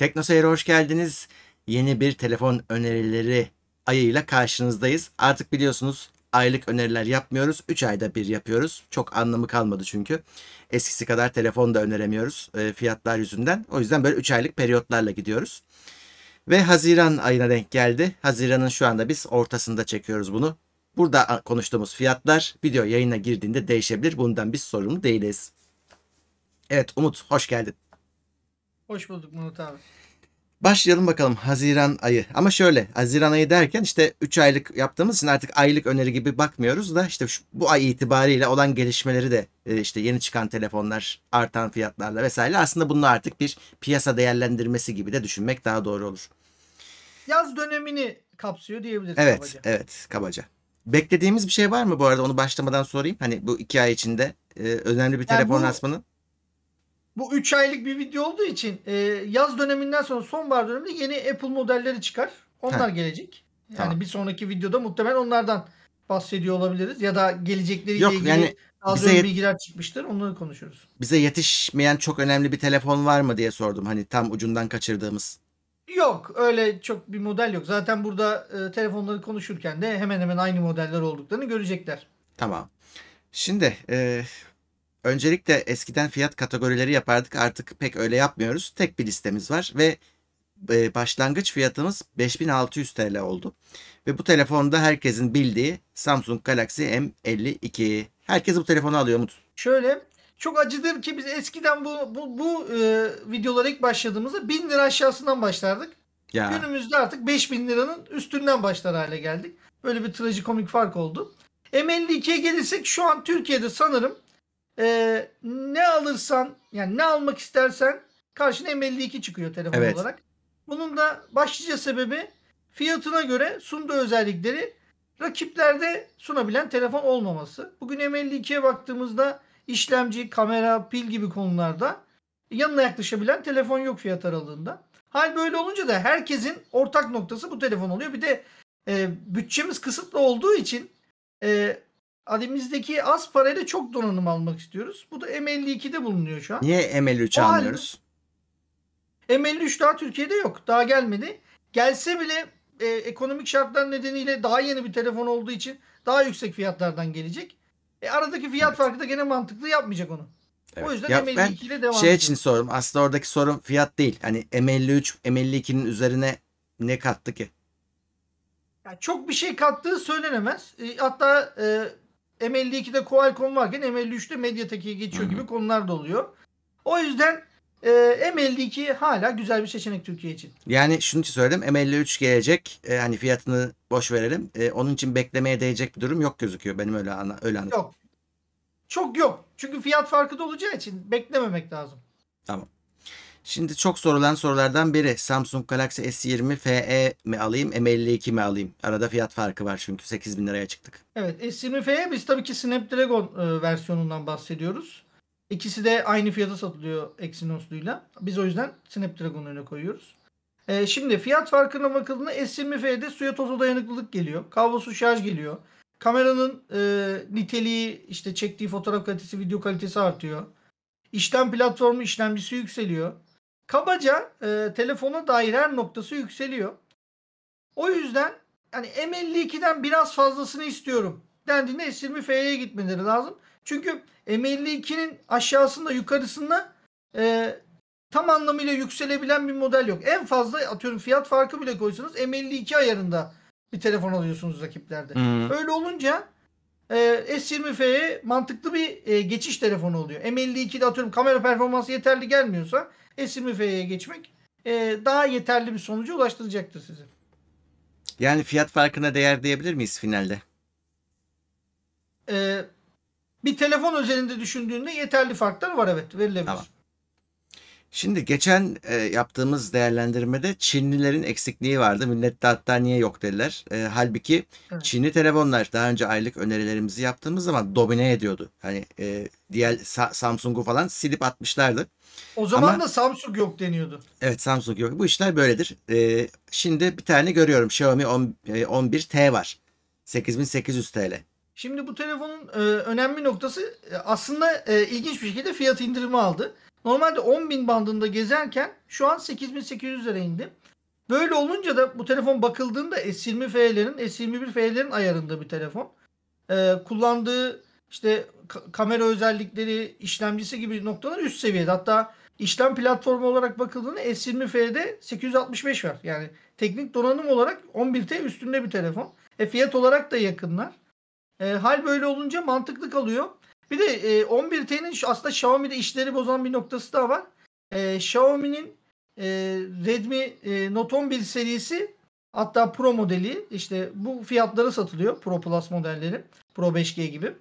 Tekno hoş geldiniz. Yeni bir telefon önerileri ayıyla karşınızdayız. Artık biliyorsunuz aylık öneriler yapmıyoruz. 3 ayda bir yapıyoruz. Çok anlamı kalmadı çünkü. Eskisi kadar telefon da öneremiyoruz e, fiyatlar yüzünden. O yüzden böyle 3 aylık periyotlarla gidiyoruz. Ve Haziran ayına denk geldi. Haziran'ın şu anda biz ortasında çekiyoruz bunu. Burada konuştuğumuz fiyatlar video yayına girdiğinde değişebilir. Bundan biz sorumlu değiliz. Evet Umut hoş geldin. Hoş bulduk Murat abi. Başlayalım bakalım Haziran ayı. Ama şöyle Haziran ayı derken işte 3 aylık yaptığımız için artık aylık öneri gibi bakmıyoruz da işte şu, bu ay itibariyle olan gelişmeleri de e, işte yeni çıkan telefonlar artan fiyatlarla vesaire aslında bunu artık bir piyasa değerlendirmesi gibi de düşünmek daha doğru olur. Yaz dönemini kapsıyor diyebiliriz evet, kabaca. Evet kabaca. Beklediğimiz bir şey var mı bu arada onu başlamadan sorayım. Hani bu iki ay içinde e, önemli bir yani telefon bu... rasmının bu 3 aylık bir video olduğu için e, yaz döneminden sonra sonbahar döneminde yeni Apple modelleri çıkar. Onlar Heh. gelecek. Yani tamam. bir sonraki videoda muhtemelen onlardan bahsediyor olabiliriz ya da gelecekleriyle Yok, ilgili yani az önce bilgiler çıkmıştır. Onları konuşuruz. Bize yetişmeyen çok önemli bir telefon var mı diye sordum. Hani tam ucundan kaçırdığımız. Yok öyle çok bir model yok. Zaten burada e, telefonları konuşurken de hemen hemen aynı modeller olduklarını görecekler. Tamam. Şimdi e, Öncelikle eskiden fiyat kategorileri yapardık artık pek öyle yapmıyoruz. Tek bir listemiz var ve e, başlangıç fiyatımız 5600 TL oldu. Ve bu telefonda herkesin bildiği Samsung Galaxy M52. Herkes bu telefonu alıyor Umut. Şöyle çok acıdır ki biz eskiden bu bu, bu e, videolara ilk başladığımızda 1000 lira aşağısından başlardık. Ya. Günümüzde artık 5000 liranın üstünden başlar hale geldik. Böyle bir trajikomik fark oldu. M52'ye gelirsek şu an Türkiye'de sanırım e, ne alırsan yani ne almak istersen karşına M52 çıkıyor telefon evet. olarak. Bunun da başlıca sebebi fiyatına göre sunduğu özellikleri rakiplerde sunabilen telefon olmaması. Bugün M52'ye baktığımızda işlemci, kamera, pil gibi konularda yanına yaklaşabilen telefon yok fiyat aralığında. Hal böyle olunca da herkesin ortak noktası bu telefon oluyor. Bir de e, bütçemiz kısıtlı olduğu için e, elimizdeki az parayla çok donanım almak istiyoruz. Bu da M52'de bulunuyor şu an. Niye M53 almıyoruz? M53 daha Türkiye'de yok. Daha gelmedi. Gelse bile e, ekonomik şartlar nedeniyle daha yeni bir telefon olduğu için daha yüksek fiyatlardan gelecek. E, aradaki fiyat evet. farkı da gene mantıklı yapmayacak onu. Evet. O yüzden ya M52 ben ile devam şey için sorum. Aslında oradaki sorun fiyat değil. Hani M53, M52'nin üzerine ne kattı ki? Yani çok bir şey kattığı söylenemez. E, hatta e, M52'de Qualcomm varken m 53de Mediatek'e geçiyor gibi konular da oluyor. O yüzden e, M52 hala güzel bir seçenek Türkiye için. Yani şunu için söyledim M53 gelecek e, hani fiyatını boş verelim. E, onun için beklemeye değecek bir durum yok gözüküyor benim öyle ana, öyle anladım. Yok. Çok yok. Çünkü fiyat farkı da olacağı için beklememek lazım. Tamam. Şimdi çok sorulan sorulardan biri Samsung Galaxy S20 FE mi alayım M52 mi alayım? Arada fiyat farkı var çünkü 8 bin liraya çıktık. Evet S20 FE biz tabii ki Snapdragon e, versiyonundan bahsediyoruz. İkisi de aynı fiyata satılıyor Exynos'luyla. Biz o yüzden Snapdragon öne koyuyoruz. E, şimdi fiyat farkına bakıldığında S20 FE'de suya toza dayanıklılık geliyor. Kablosuz şarj geliyor. Kameranın e, niteliği işte çektiği fotoğraf kalitesi video kalitesi artıyor. İşlem platformu işlemcisi yükseliyor. Kabaca e, telefona dair her noktası yükseliyor. O yüzden hani M52'den biraz fazlasını istiyorum dendiğinde S20F'ye gitmeleri lazım. Çünkü M52'nin aşağısında yukarısında e, tam anlamıyla yükselebilen bir model yok. En fazla atıyorum fiyat farkı bile koysanız M52 ayarında bir telefon alıyorsunuz rakiplerde. Hmm. Öyle olunca e, ee, S20F'ye mantıklı bir e, geçiş telefonu oluyor. M52'de atıyorum kamera performansı yeterli gelmiyorsa S20F'ye geçmek e, daha yeterli bir sonuca ulaştıracaktır sizi. Yani fiyat farkına değer diyebilir miyiz finalde? E, bir telefon özelinde düşündüğünde yeterli farklar var evet verilebilir. Tamam. Şimdi geçen e, yaptığımız değerlendirmede Çinlilerin eksikliği vardı. Millette hatta niye yok dediler. E, halbuki evet. Çinli telefonlar daha önce aylık önerilerimizi yaptığımız zaman domine ediyordu. Hani e, diğer Sa- Samsung'u falan silip atmışlardı. O zaman Ama, da Samsung yok deniyordu. Evet Samsung yok. Bu işler böyledir. E, şimdi bir tane görüyorum. Xiaomi 10, e, 11T var. 8800 TL. Şimdi bu telefonun e, önemli noktası e, aslında e, ilginç bir şekilde fiyat indirimi aldı. Normalde 10.000 bandında gezerken şu an 8.800'lere indi. Böyle olunca da bu telefon bakıldığında S20 F'lerin, S21 F'lerin ayarında bir telefon. Ee, kullandığı işte kamera özellikleri, işlemcisi gibi noktalar üst seviyede. Hatta işlem platformu olarak bakıldığında S20 F'de 865 var. Yani teknik donanım olarak 11T üstünde bir telefon. E fiyat olarak da yakınlar. E, hal böyle olunca mantıklı kalıyor. Bir de e, 11T'nin aslında Xiaomi'de işleri bozan bir noktası da var. E, Xiaomi'nin e, Redmi e, Note 11 serisi hatta Pro modeli işte bu fiyatlara satılıyor. Pro Plus modelleri. Pro 5G gibi.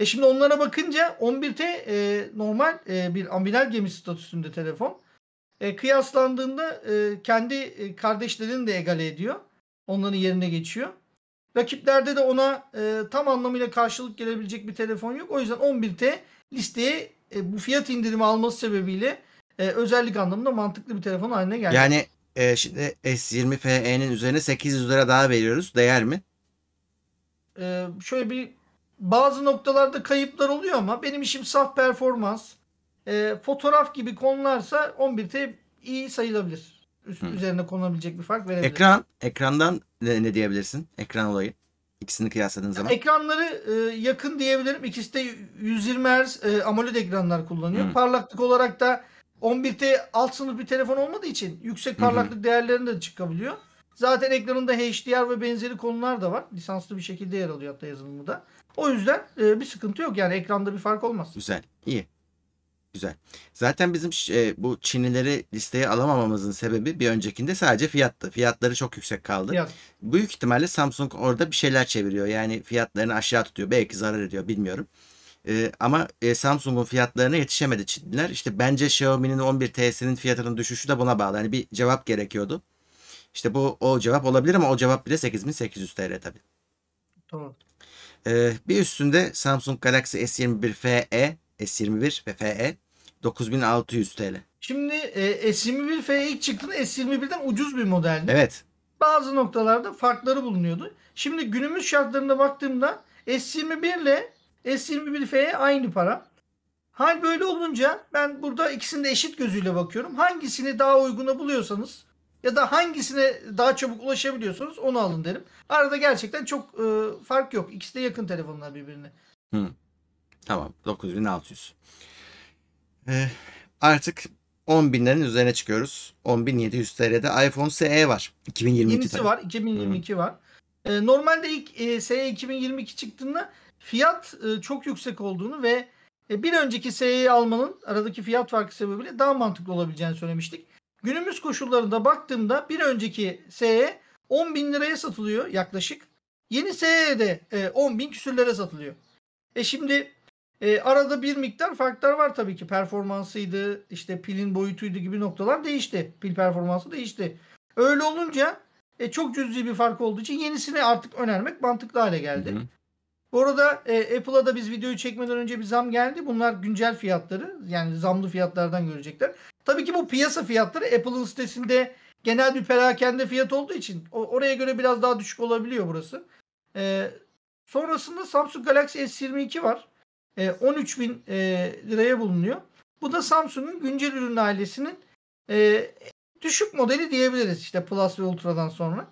E şimdi onlara bakınca 11T e, normal e, bir amiral gemi statüsünde telefon. E, kıyaslandığında e, kendi e, kardeşlerini de egale ediyor. Onların yerine geçiyor. Rakiplerde de ona e, tam anlamıyla karşılık gelebilecek bir telefon yok. O yüzden 11T listeye e, bu fiyat indirimi alması sebebiyle e, özellik anlamında mantıklı bir telefon haline geldi. Yani e, şimdi S20 FE'nin üzerine 800 lira daha veriyoruz. Değer mi? E, şöyle bir bazı noktalarda kayıplar oluyor ama benim işim saf performans. E, fotoğraf gibi konularsa 11T iyi sayılabilir üst, üzerine konulabilecek bir fark verebilir. Ekran, ekrandan ne, ne diyebilirsin? Ekran olayı. İkisini kıyasladığın zaman. Ekranları e, yakın diyebilirim. İkisi de 120 Hz e, AMOLED ekranlar kullanıyor. Hı. Parlaklık olarak da 11T alt sınıf bir telefon olmadığı için yüksek parlaklık Hı-hı. değerlerinde de çıkabiliyor. Zaten ekranında HDR ve benzeri konular da var. Lisanslı bir şekilde yer alıyor hatta yazılımı da. O yüzden e, bir sıkıntı yok yani ekranda bir fark olmaz. Güzel, iyi. Güzel. Zaten bizim e, bu Çinlileri listeye alamamamızın sebebi bir öncekinde sadece fiyattı. Fiyatları çok yüksek kaldı. Fiyat. Büyük ihtimalle Samsung orada bir şeyler çeviriyor. Yani fiyatlarını aşağı tutuyor. Belki zarar ediyor bilmiyorum. E, ama e, Samsung'un fiyatlarına yetişemedi Çinliler. İşte bence Xiaomi'nin 11T'sinin fiyatının düşüşü de buna bağlı. Yani bir cevap gerekiyordu. İşte bu o cevap olabilir ama o cevap bile 8800 TL tabii. Tamam. Ee, bir üstünde Samsung Galaxy S21 FE, S21 ve FE 9600 TL. Şimdi e, S21 F'ye ilk çıktığında S21'den ucuz bir modeldi. Evet. Bazı noktalarda farkları bulunuyordu. Şimdi günümüz şartlarında baktığımda S21 ile S21 F'ye aynı para. Hal böyle olunca ben burada ikisini de eşit gözüyle bakıyorum. Hangisini daha uyguna buluyorsanız ya da hangisine daha çabuk ulaşabiliyorsanız onu alın derim. Arada gerçekten çok e, fark yok. İkisi de yakın telefonlar birbirine. Hı. Tamam 9600. Ee, artık 10 binlerin üzerine çıkıyoruz. 10.700 TL'de iPhone SE var. 2022 Yenisi tabii. var. 2022 Hı. var. Ee, normalde ilk SE 2022 e çıktığında fiyat e, çok yüksek olduğunu ve e, bir önceki SE'yi almanın aradaki fiyat farkı sebebiyle daha mantıklı olabileceğini söylemiştik. Günümüz koşullarında baktığımda bir önceki SE 10 bin liraya satılıyor yaklaşık. Yeni SE de e, 10 bin küsürlere satılıyor. E şimdi e, arada bir miktar farklar var tabii ki. Performansıydı, işte pilin boyutuydu gibi noktalar değişti. Pil performansı değişti. Öyle olunca e, çok cüzi bir fark olduğu için yenisini artık önermek mantıklı hale geldi. Hı-hı. Bu arada e, Apple'a da biz videoyu çekmeden önce bir zam geldi. Bunlar güncel fiyatları. Yani zamlı fiyatlardan görecekler. Tabii ki bu piyasa fiyatları Apple'ın sitesinde genel bir perakende fiyat olduğu için o, oraya göre biraz daha düşük olabiliyor burası. E, sonrasında Samsung Galaxy S22 var. 13 e, bin e, liraya bulunuyor. Bu da Samsung'un güncel ürün ailesinin e, düşük modeli diyebiliriz işte Plus ve Ultra'dan sonra.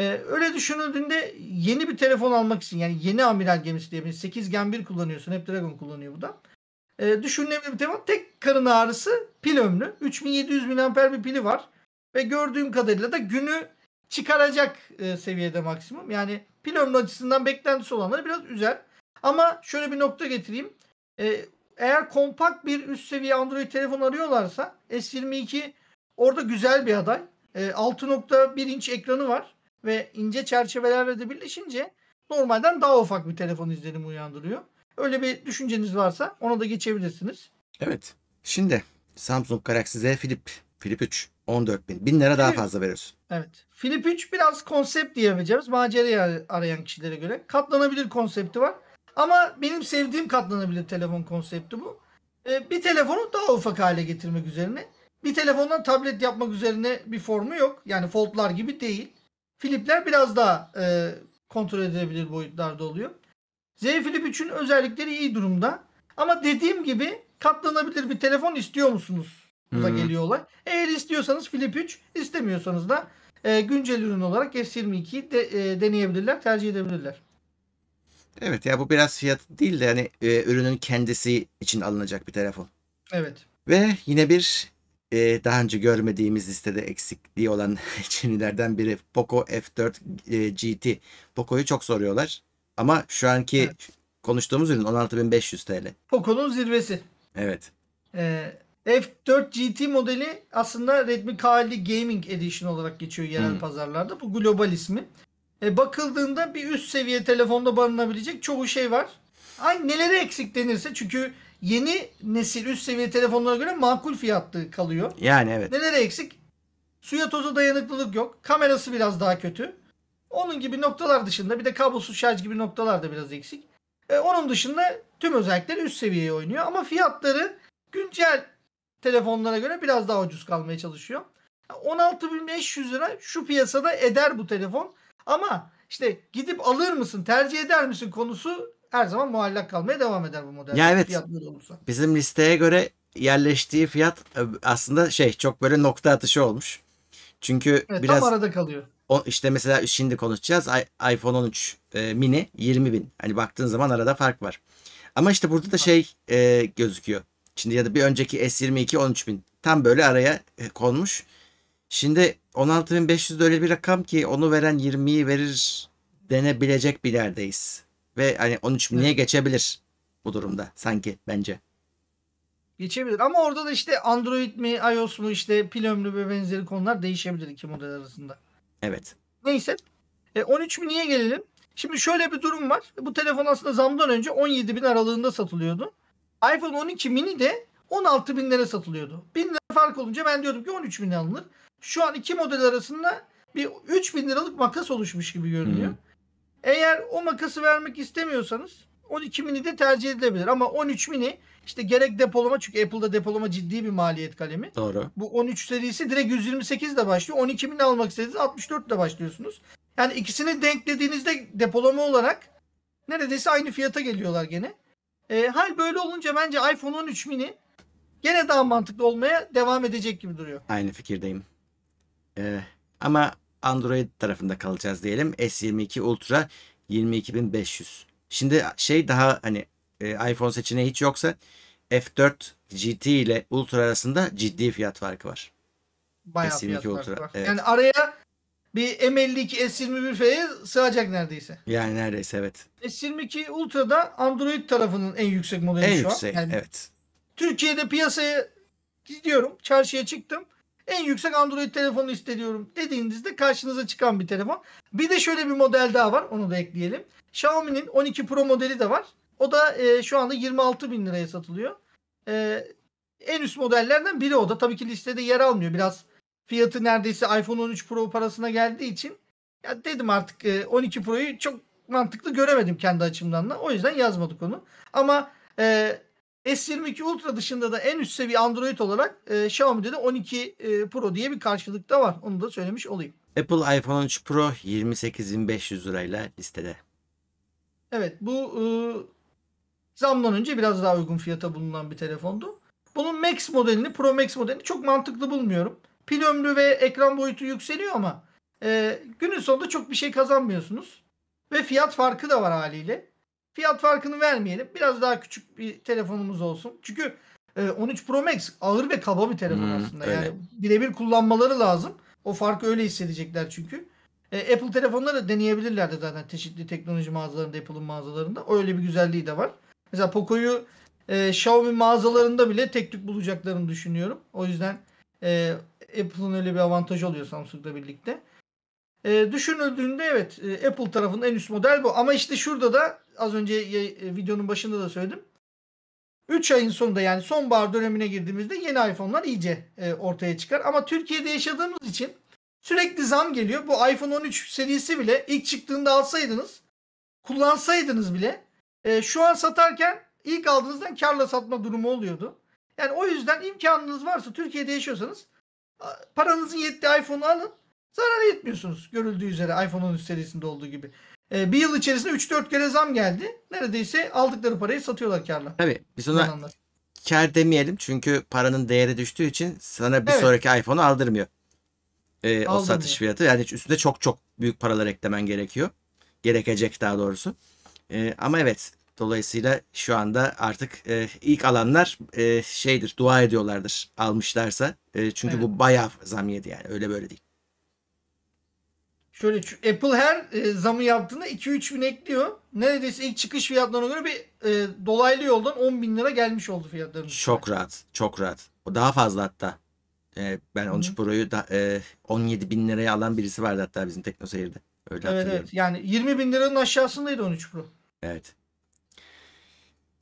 Ee, öyle düşünüldüğünde yeni bir telefon almak için yani yeni amiral gemisi diyebiliriz. 8 Gen 1 kullanıyorsun. Hep Dragon kullanıyor bu da. Ee, düşünülebilir bir telefon. Tek karın ağrısı pil ömrü. 3700 mAh bir pili var. Ve gördüğüm kadarıyla da günü çıkaracak seviyede maksimum. Yani pil ömrü açısından beklentisi olanları biraz üzer. Ama şöyle bir nokta getireyim. Ee, eğer kompakt bir üst seviye Android telefon arıyorlarsa S22 orada güzel bir aday. Ee, 6.1 inç ekranı var ve ince çerçevelerle de birleşince normalden daha ufak bir telefon izlenimi uyandırıyor. Öyle bir düşünceniz varsa ona da geçebilirsiniz. Evet. Şimdi Samsung Galaxy Z Flip, Flip 3 14 bin. Bin lira daha fazla veriyorsun. Evet. Flip 3 biraz konsept diyebileceğimiz macera arayan kişilere göre. Katlanabilir konsepti var. Ama benim sevdiğim katlanabilir telefon konsepti bu. Ee, bir telefonu daha ufak hale getirmek üzerine. Bir telefondan tablet yapmak üzerine bir formu yok. Yani foldlar gibi değil. Flipler biraz daha e, kontrol edilebilir boyutlarda oluyor. Z Flip 3'ün özellikleri iyi durumda. Ama dediğim gibi katlanabilir bir telefon istiyor musunuz? Hmm. Da geliyorlar. Eğer istiyorsanız Flip 3, istemiyorsanız da e, güncel ürün olarak S22'yi de, e, deneyebilirler, tercih edebilirler. Evet ya bu biraz fiyat değil de yani e, ürünün kendisi için alınacak bir telefon. Evet. Ve yine bir e, daha önce görmediğimiz listede eksikliği olan Çinlilerden biri Poco F4 e, GT. Poco'yu çok soruyorlar ama şu anki evet. konuştuğumuz ürün 16500 TL. Poco'nun zirvesi. Evet. Ee, F4 GT modeli aslında Redmi K50 Gaming Edition olarak geçiyor yerel hmm. pazarlarda. Bu global ismi. E, bakıldığında bir üst seviye telefonda barınabilecek çoğu şey var. Ay neleri eksik denirse çünkü yeni nesil üst seviye telefonlara göre makul fiyatlı kalıyor. Yani evet. Neleri eksik? Suya toza dayanıklılık yok. Kamerası biraz daha kötü. Onun gibi noktalar dışında bir de kablosuz şarj gibi noktalar da biraz eksik. E, onun dışında tüm özellikler üst seviyeye oynuyor ama fiyatları güncel telefonlara göre biraz daha ucuz kalmaya çalışıyor. 16.500 e, lira şu piyasada eder bu telefon. Ama işte gidip alır mısın, tercih eder misin konusu her zaman muallak kalmaya devam eder bu model. Ya evet. Olursa. Bizim listeye göre yerleştiği fiyat e, aslında şey çok böyle nokta atışı olmuş. Çünkü evet, biraz tam arada kalıyor. O işte mesela şimdi konuşacağız iPhone 13 e, mini 20 bin. Hani baktığın zaman arada fark var. Ama işte burada da şey e, gözüküyor. Şimdi ya da bir önceki S22 13 bin. Tam böyle araya e, konmuş. Şimdi 16.500 de öyle bir rakam ki onu veren 20'yi verir denebilecek bir yerdeyiz. Ve hani 13 niye geçebilir bu durumda sanki bence. Geçebilir ama orada da işte Android mi iOS mu işte pil ömrü ve benzeri konular değişebilir iki model arasında. Evet. Neyse. E, 13 mi niye gelelim? Şimdi şöyle bir durum var. Bu telefon aslında zamdan önce 17 bin aralığında satılıyordu. iPhone 12 mini de 16 binlere satılıyordu. Bin lira fark olunca ben diyordum ki 13 bin alınır şu an iki model arasında bir 3000 liralık makas oluşmuş gibi görünüyor. Hı. Eğer o makası vermek istemiyorsanız 12 mini de tercih edilebilir ama 13 mini işte gerek depolama çünkü Apple'da depolama ciddi bir maliyet kalemi. Doğru. Bu 13 serisi direkt 128 ile başlıyor. 12 mini almak istediğiniz 64 ile başlıyorsunuz. Yani ikisini denklediğinizde depolama olarak neredeyse aynı fiyata geliyorlar gene. E, hal böyle olunca bence iPhone 13 mini gene daha mantıklı olmaya devam edecek gibi duruyor. Aynı fikirdeyim. E, ama Android tarafında kalacağız diyelim. S22 Ultra 22500. Şimdi şey daha hani e, iPhone seçeneği hiç yoksa F4 GT ile Ultra arasında ciddi fiyat farkı var. Bayağı S22 fiyat Ultra. Farkı var. Evet. Yani araya bir M52 S21 F'ye sığacak neredeyse. Yani neredeyse evet. S22 Ultra'da Android tarafının en yüksek modeli en şu yüksek, an. En yüksek evet. Türkiye'de piyasaya gidiyorum. Çarşıya çıktım. En yüksek Android telefonu istediyorum dediğinizde karşınıza çıkan bir telefon. Bir de şöyle bir model daha var. Onu da ekleyelim. Xiaomi'nin 12 Pro modeli de var. O da e, şu anda 26 bin liraya satılıyor. E, en üst modellerden biri o da. Tabii ki listede yer almıyor. Biraz fiyatı neredeyse iPhone 13 Pro parasına geldiği için ya dedim artık e, 12 Pro'yu çok mantıklı göremedim kendi açımdan da. O yüzden yazmadık onu. Ama e, S22 Ultra dışında da en üst seviye Android olarak e, Xiaomi'de de 12 e, Pro diye bir karşılık da var. Onu da söylemiş olayım. Apple iPhone 13 Pro 28.500 lirayla listede. Evet bu e, zamdan önce biraz daha uygun fiyata bulunan bir telefondu. Bunun Max modelini, Pro Max modelini çok mantıklı bulmuyorum. Pil ömrü ve ekran boyutu yükseliyor ama e, günün sonunda çok bir şey kazanmıyorsunuz. Ve fiyat farkı da var haliyle. Fiyat farkını vermeyelim. Biraz daha küçük bir telefonumuz olsun. Çünkü 13 e, Pro Max ağır ve kaba bir telefon hmm, aslında. Öyle. Yani birebir kullanmaları lazım. O farkı öyle hissedecekler çünkü. E, Apple telefonları da deneyebilirlerdi zaten çeşitli teknoloji mağazalarında, Apple'ın mağazalarında. Öyle bir güzelliği de var. Mesela Poco'yu e, Xiaomi mağazalarında bile tek tük bulacaklarını düşünüyorum. O yüzden e, Apple'ın öyle bir avantajı oluyor Samsung'la birlikte. E, düşünüldüğünde evet e, Apple tarafının en üst model bu. Ama işte şurada da az önce e, videonun başında da söyledim. 3 ayın sonunda yani sonbahar dönemine girdiğimizde yeni iPhone'lar iyice e, ortaya çıkar. Ama Türkiye'de yaşadığımız için sürekli zam geliyor. Bu iPhone 13 serisi bile ilk çıktığında alsaydınız, kullansaydınız bile e, şu an satarken ilk aldığınızdan karla satma durumu oluyordu. Yani o yüzden imkanınız varsa Türkiye'de yaşıyorsanız paranızın yettiği iPhone'u alın. Zarar etmiyorsunuz görüldüğü üzere iPhone 13 serisinde olduğu gibi. E, bir yıl içerisinde 3-4 kere zam geldi. Neredeyse aldıkları parayı satıyorlar karla. Tabii biz ona Kazananlar. kar demeyelim çünkü paranın değeri düştüğü için sana bir Evet. sonraki iPhone'u aldırmıyor. Ee, o satış fiyatı yani üstüne çok çok büyük paralar eklemen gerekiyor. Gerekecek daha doğrusu. Ee, ama evet dolayısıyla şu anda artık e, ilk alanlar e, şeydir dua ediyorlardır almışlarsa. E, çünkü Evet. bu bayağı zam yedi yani öyle böyle değil. Şöyle Apple her e, zamı yaptığında 2-3 bin ekliyor. Neredeyse ilk çıkış fiyatlarına göre bir e, dolaylı yoldan 10 bin lira gelmiş oldu fiyatlarımız. Çok rahat. Çok rahat. O daha fazla hatta. E, ben 13 Hı. Pro'yu da, e, 17 bin liraya alan birisi vardı hatta bizim Tekno Seyir'de. Öyle evet, evet. Yani 20 bin liranın aşağısındaydı 13 Pro. Evet.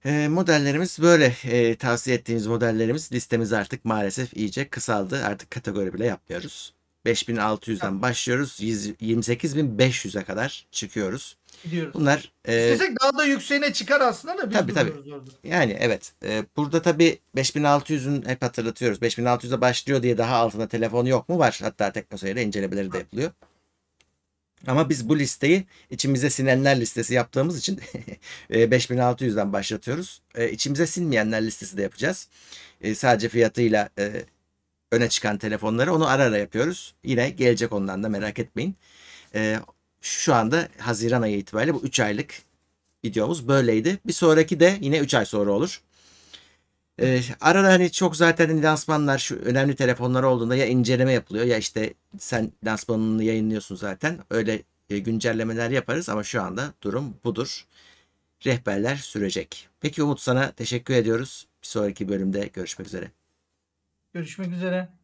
E, modellerimiz böyle e, tavsiye ettiğimiz modellerimiz listemiz artık maalesef iyice kısaldı. Artık kategori bile yapmıyoruz. 5600'den başlıyoruz. 28500'e kadar çıkıyoruz. Gidiyoruz. Bunlar e, daha da yükseğine çıkar aslında da biz tabii, tabii. orada. Yani evet. E, burada tabii 5600'ün hep hatırlatıyoruz. 5600'e başlıyor diye daha altında telefon yok mu? Var. Hatta teknoseyirde incelemeleri de yapılıyor. Ama biz bu listeyi içimize sinenler listesi yaptığımız için 5600'den e, başlatıyoruz. E, içimize sinmeyenler listesi de yapacağız. E, sadece fiyatıyla e, öne çıkan telefonları onu ara ara yapıyoruz. Yine gelecek ondan da merak etmeyin. E, şu anda Haziran ayı itibariyle bu 3 aylık videomuz böyleydi. Bir sonraki de yine 3 ay sonra olur. E, arada hani çok zaten lansmanlar şu önemli telefonlar olduğunda ya inceleme yapılıyor ya işte sen lansmanını yayınlıyorsun zaten. Öyle e, güncellemeler yaparız ama şu anda durum budur. Rehberler sürecek. Peki Umut sana teşekkür ediyoruz. Bir sonraki bölümde görüşmek üzere. Görüşmek üzere.